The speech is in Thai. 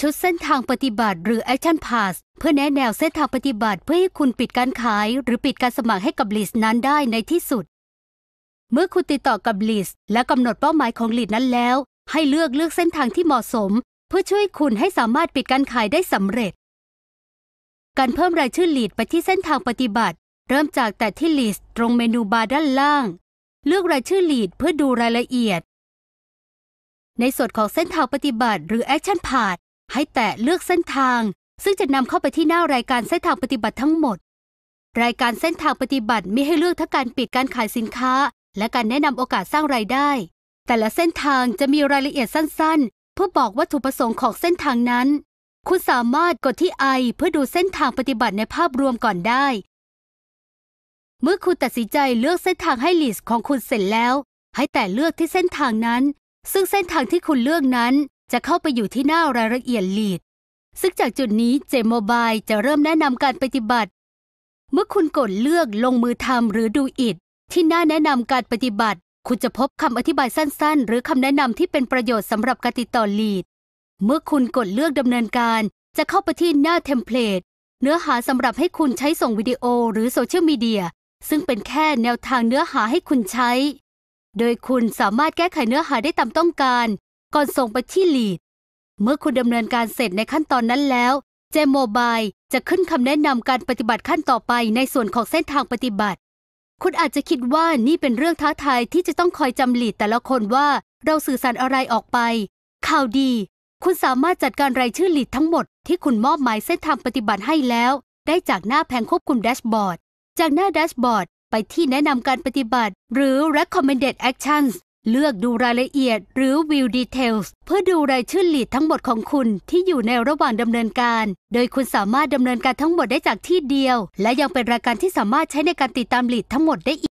ชุดเส้นทางปฏิบัติ หรือ Action Pass เพื่อแนะแนวเส้นทางปฏิบัติเพื่อให้คุณปิดการขาย หรือปิดการสมัครให้กับลิสต์นั้นได้ในที่สุด เมื่อคุณติดต่อกับลิสต์และกำหนดเป้าหมายของลิสต์นั้นแล้วให้เลือกเลือกเส้นทางที่เหมาะสม เพื่อช่วยคุณให้สามารถปิดการขายได้สำเร็จ การเพิ่มรายชื่อลิสต์ไปที่เส้นทางปฏิบัติเริ่มจากแต่ที่ลิสต์ตรงเมนูบาร์ด้านล่างเลือกรายชื่อลิสต์เพื่อดูรายละเอียด ในส่วนของเส้นทางปฏิบัติ หรือ Action p a s s ให้แตะเลือกเส้นทางซึ่งจะนำเข้าไปที่หน้ารายการเส้นทางปฏิบัติทั้งหมด รายการเส้นทางปฏิบัติมีให้เลือกทั้งการปิดการขายสินค้า และการแนะนำโอกาสสร้างรายได้ แต่ละเส้นทางจะมีรายละเอียดสั้นๆเพื่อบอกวัตถุประสงค์ของเส้นทางนั้น คุณสามารถกดที่ไอเพื่อดูเส้นทางปฏิบัติในภาพรวมก่อนได้ เมื่อคุณตัดสินใจเลือกเส้นทางให้ลิสต์ของคุณเสร็จแล้ว ให้แต่เลือกที่เส้นทางนั้น ซึ่งเส้นทางที่คุณเลือกนั้นจะเข้าไปอยู่ที่หน้ารายละเอียดลีดซึ่งจากจุดนี้เจมโมบายจะเริ่มแนะนำการปฏิบัติ เมื่อคุณกดเลือกลงมือทำหรือดูอิดที่หน้าแนะนำการปฏิบัติ คุณจะพบคำอธิบายสั้นๆ หรือคำแนะนำที่เป็นประโยชน์สำหรับการติดต่อลีดเมื่อคุณกดเลือกดำเนินการ จะเข้าไปที่หน้าเทมเพลตเนื้อหาสำหรับให้คุณใช้ส่งวิดีโอหรือโซเชียลมีเดียซึ่งเป็นแค่แนวทางเนื้อหาให้คุณใช้ โดยคุณสามารถแก้ไขเนื้อหาได้ตามต้องการก่อนส่งไปที่ลีด เมื่อคุณดำเนินการเสร็จในขั้นตอนนั้นแล้วเจมโมบายจะขึ้นคำแนะนำการปฏิบัติขั้นต่อไปในส่วนของเส้นทางปฏิบัติ คุณอาจจะคิดว่านี่เป็นเรื่องท้าทายที่จะต้องคอยจำลีดแต่ละคนว่าเราสื่อสารอะไรออกไป ข่าวดี คุณสามารถจัดการรายชื่อลีดทั้งหมด ที่คุณมอบหมายเส้นทางปฏิบัติให้แล้ว ได้จากหน้าแผงควบคุมแดชบอร์ด จากหน้าแดชบอร์ดไปที่แนะนำการปฏิบัติ หรือ recommended actions เลือกดูรายละเอียดหรือ View Details เพื่อดูรายชื่อลีดทั้งหมดของคุณที่อยู่ในระหว่างดำเนินการ โดยคุณสามารถดำเนินการทั้งหมดได้จากที่เดียว และยังเป็นรายการที่สามารถใช้ในการติดตามลีดทั้งหมดได้อีก